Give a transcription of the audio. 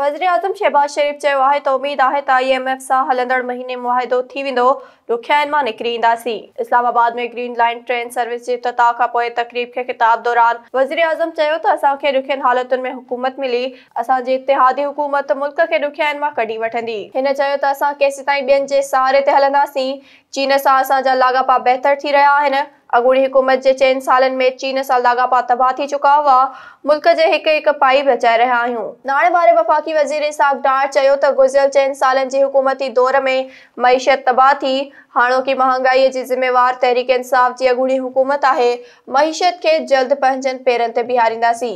वज़ीराज़म शहबाज़ शरीफ़ चयो आहे त उमेदु आहे हलंदड़ महीने मुआदो थी वेंदो इस्लामाबाद में ख़िताब दौरान वज़ीराज़म चयो त असांखे ॾुखियनि हालतुनि में हुकूमत मिली असांजी इतिहादी मां कढी वठंदी हिन चयो त असां केसि ताईं ॿियनि जे सहारे ते हलंदासीं චීන සහ සංජල්ලාගපා බෙහතර थी रहा आहिनि अॻूणी हुकूमत के चैन साल में चीन से लागापा तबाह थी चुका हुआ मुल्क के एक एक पाई बचाए रहा आहियूं नाणे वारे वफ़ाक़ी वज़ीर इसाक़ डार चयो त गुज़िरियल चइनि हुकूमती दौर में मीशत तबाह थी हाणोकी महंगाई की ज़िम्मेवार तहरीक इंसाफ़ की अॻूणी हुकूमत है मीशत के जल्द पंहिंजनि पेरनि ते बीहारींदासीं